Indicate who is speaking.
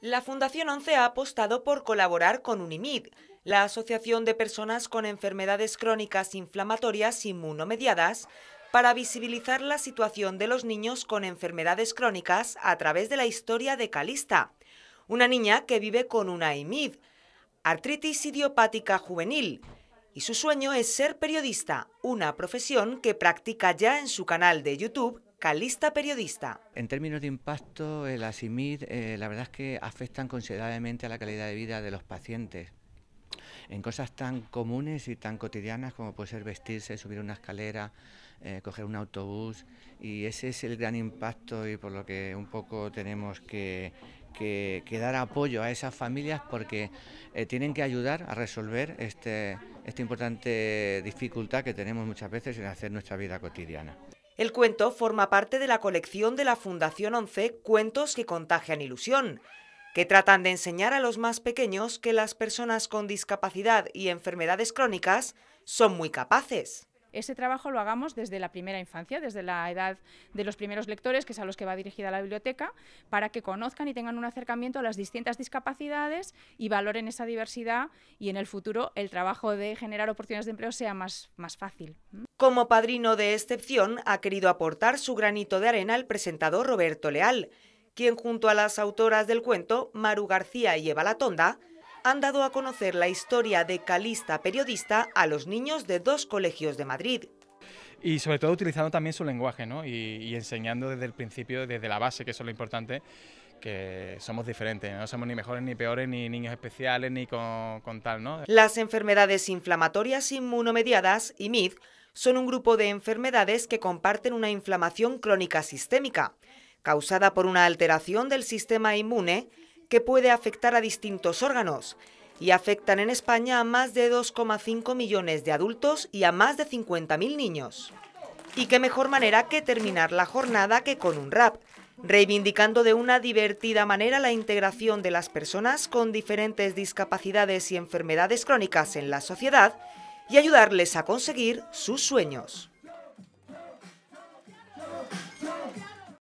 Speaker 1: La Fundación 11 ha apostado por colaborar con UNIMID, la Asociación de Personas con Enfermedades Crónicas Inflamatorias Inmunomediadas, para visibilizar la situación de los niños con enfermedades crónicas a través de la historia de Calista, una niña que vive con una IMID, artritis idiopática juvenil, y su sueño es ser periodista, una profesión que practica ya en su canal de YouTube Calista Periodista.
Speaker 2: En términos de impacto, el ASIMID eh, la verdad es que afectan considerablemente a la calidad de vida de los pacientes en cosas tan comunes y tan cotidianas como puede ser vestirse, subir una escalera, eh, coger un autobús. Y ese es el gran impacto y por lo que un poco tenemos que, que, dar apoyo a esas familias porque eh, tienen que ayudar a resolver este, esta importante dificultad que tenemos muchas veces en hacer nuestra vida cotidiana.
Speaker 1: El cuento forma parte de la colección de la Fundación 11 Cuentos que contagian ilusión, que tratan de enseñar a los más pequeños que las personas con
Speaker 3: discapacidad y enfermedades crónicas son muy capaces ese trabajo lo hagamos desde la primera infancia, desde la edad de los primeros lectores, que es a los que va dirigida la biblioteca, para que conozcan y tengan un acercamiento a las distintas discapacidades y valoren esa diversidad y en el futuro el trabajo de generar oportunidades de empleo sea más, fácil. Como padrino de
Speaker 1: excepción, ha querido aportar su granito de arena el presentador Roberto Leal, quien junto a las autoras del cuento, Maru García y Eva Tonda han dado a conocer la historia de Calista periodista a los niños de dos colegios de Madrid. Y
Speaker 2: sobre todo utilizando también su lenguaje ¿no? y, enseñando desde el principio, desde la base, que eso es lo importante, que somos diferentes, no somos ni mejores ni peores, ni niños especiales, ni con, con tal, ¿no?
Speaker 1: Las enfermedades inflamatorias inmunomediadas, IMID, son un grupo de enfermedades que comparten una inflamación crónica sistémica, causada por una alteración del sistema inmune que puede afectar a distintos órganos y afectan en España a más de 2,5 millones de adultos y a más de 50.000 niños. Y qué mejor manera que terminar la jornada que con un rap, reivindicando de una divertida manera la integración de las personas con diferentes discapacidades y enfermedades crónicas en la sociedad y ayudarles a conseguir sus sueños.